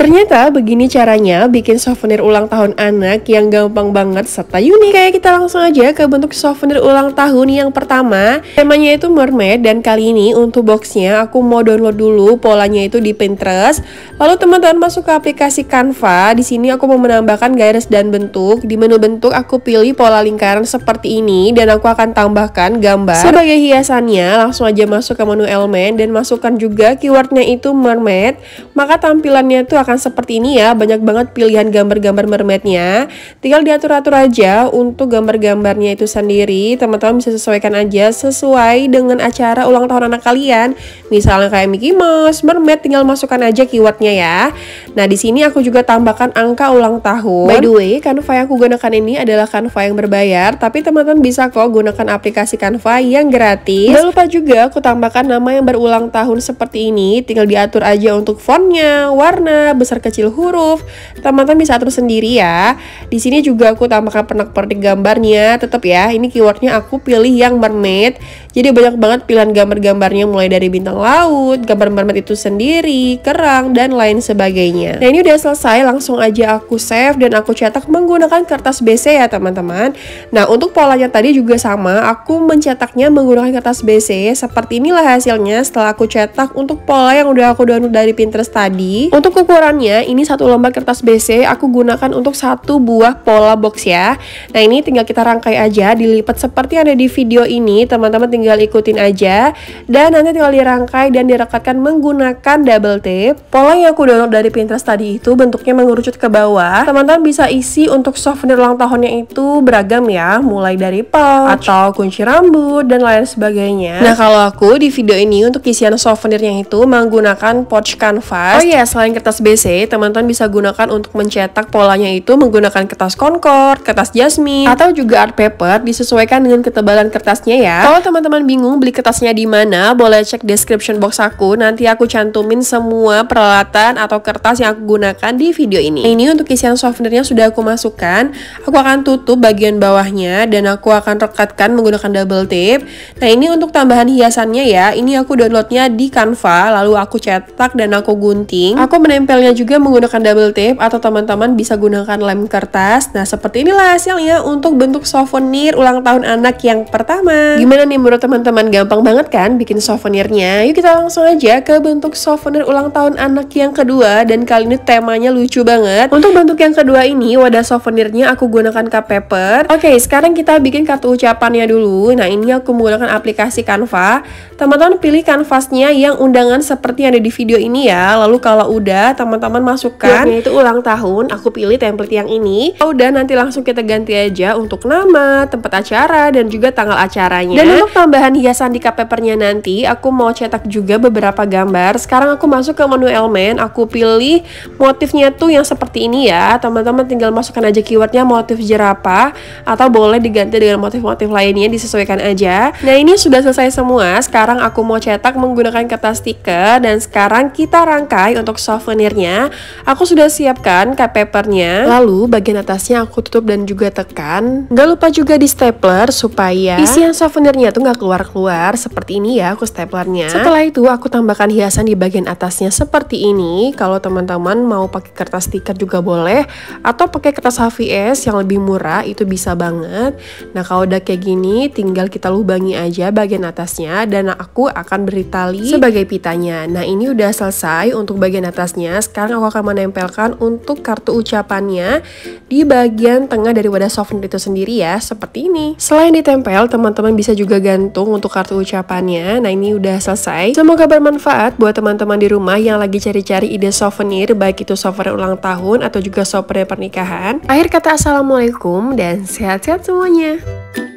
Ternyata begini caranya bikin souvenir ulang tahun anak yang gampang banget serta unik. Kayak kita langsung aja ke bentuk souvenir ulang tahun yang pertama. Temanya itu mermaid dan kali ini untuk boxnya aku mau download dulu polanya itu di Pinterest. Lalu teman-teman masuk ke aplikasi Canva. Di sini aku mau menambahkan garis dan bentuk. Di menu bentuk aku pilih pola lingkaran seperti ini dan aku akan tambahkan gambar. Sebagai hiasannya langsung aja masuk ke menu elemen dan masukkan juga keywordnya itu mermaid. Maka tampilannya itu akan seperti ini ya, banyak banget pilihan gambar-gambar mermaidnya. Tinggal diatur-atur aja untuk gambar-gambarnya itu sendiri. Teman-teman bisa sesuaikan aja sesuai dengan acara ulang tahun anak kalian. Misalnya kayak Mickey Mouse, mermaid tinggal masukkan aja keywordnya ya. Nah, di sini aku juga tambahkan angka ulang tahun. By the way, Canva yang aku gunakan ini adalah Canva yang berbayar, tapi teman-teman bisa kok gunakan aplikasi Canva yang gratis. Jangan lupa juga aku tambahkan nama yang berulang tahun seperti ini, tinggal diatur aja untuk fontnya, warna, besar kecil huruf. Teman-teman bisa atur sendiri ya. Di sini juga aku tambahkan pernak-pernik gambarnya. Tetap ya, ini keywordnya aku pilih yang mermaid. Jadi banyak banget pilihan gambar-gambarnya mulai dari bintang laut, gambar mermaid itu sendiri, kerang, dan lain sebagainya. Nah ini udah selesai, langsung aja aku save dan aku cetak menggunakan kertas BC ya teman-teman. Nah untuk polanya tadi juga sama, aku mencetaknya menggunakan kertas BC. Seperti inilah hasilnya setelah aku cetak untuk pola yang udah aku download dari Pinterest tadi. Untuk ukurannya, ini satu lembar kertas BC aku gunakan untuk satu buah pola box ya. Nah ini tinggal kita rangkai aja, dilipat seperti ada di video ini, teman-teman tinggal ikutin aja dan nanti tinggal dirangkai dan direkatkan menggunakan double tape. Pola yang aku download dari Pinterest tadi itu bentuknya mengerucut ke bawah. Teman-teman bisa isi untuk souvenir ulang tahunnya itu beragam ya, mulai dari pouch atau kunci rambut dan lain sebagainya. Nah, kalau aku di video ini untuk isian souvenirnya itu menggunakan pouch canvas. Oh iya, selain kertas BC, teman-teman bisa gunakan untuk mencetak polanya itu menggunakan kertas Concord, kertas jasmine atau juga art paper disesuaikan dengan ketebalan kertasnya ya. Kalau teman-teman teman-teman bingung beli kertasnya di mana, boleh cek description box aku. Nanti aku cantumin semua peralatan atau kertas yang aku gunakan di video ini. ini untuk isian souvenirnya sudah aku masukkan. Aku akan tutup bagian bawahnya dan aku akan rekatkan menggunakan double tape. Nah, ini untuk tambahan hiasannya ya. Ini aku downloadnya di Canva, lalu aku cetak dan aku gunting. Aku menempelnya juga menggunakan double tape atau teman-teman bisa gunakan lem kertas. Nah, seperti inilah hasilnya untuk bentuk souvenir ulang tahun anak yang pertama. Gimana nih menurut teman-teman gampang banget kan bikin souvenirnya? Yuk kita langsung aja ke bentuk souvenir ulang tahun anak yang kedua dan kali ini temanya lucu banget. Untuk bentuk yang kedua ini wadah souvenirnya aku gunakan cup paper. Oke, sekarang kita bikin kartu ucapannya dulu. Nah, ini aku menggunakan aplikasi Canva. Teman-teman pilih kanvasnya yang undangan seperti yang ada di video ini ya. Lalu kalau udah teman-teman masukkan iya, itu ulang tahun, aku pilih template yang ini. Kalau udah nanti langsung kita ganti aja untuk nama, tempat acara dan juga tanggal acaranya. Dan untuk bahan hiasan di papernya nanti, aku mau cetak juga beberapa gambar. Sekarang aku masuk ke menu elemen, aku pilih motifnya tuh yang seperti ini ya. Teman-teman tinggal masukkan aja keywordnya motif jerapah atau boleh diganti dengan motif-motif lainnya disesuaikan aja. Nah ini sudah selesai semua. Sekarang aku mau cetak menggunakan kertas stiker dan sekarang kita rangkai untuk souvenirnya. Aku sudah siapkan cup papernya. Lalu bagian atasnya aku tutup dan juga tekan. Gak lupa juga di stapler supaya isian souvenirnya tuh gak keluar-keluar seperti ini ya aku staplernya. Setelah itu aku tambahkan hiasan di bagian atasnya seperti ini. Kalau teman-teman mau pakai kertas stiker juga boleh atau pakai kertas HVS yang lebih murah itu bisa banget. Nah, kalau udah kayak gini tinggal kita lubangi aja bagian atasnya dan aku akan beri tali sebagai pitanya. Nah, ini udah selesai untuk bagian atasnya. Sekarang aku akan menempelkan untuk kartu ucapannya di bagian tengah dari wadah softener itu sendiri ya, seperti ini. Selain ditempel, teman-teman bisa juga ganti tergantung untuk kartu ucapannya. Nah ini udah selesai. Semoga bermanfaat buat teman-teman di rumah yang lagi cari-cari ide souvenir baik itu souvenir ulang tahun atau juga souvenir pernikahan. Akhir kata assalamualaikum dan sehat-sehat semuanya.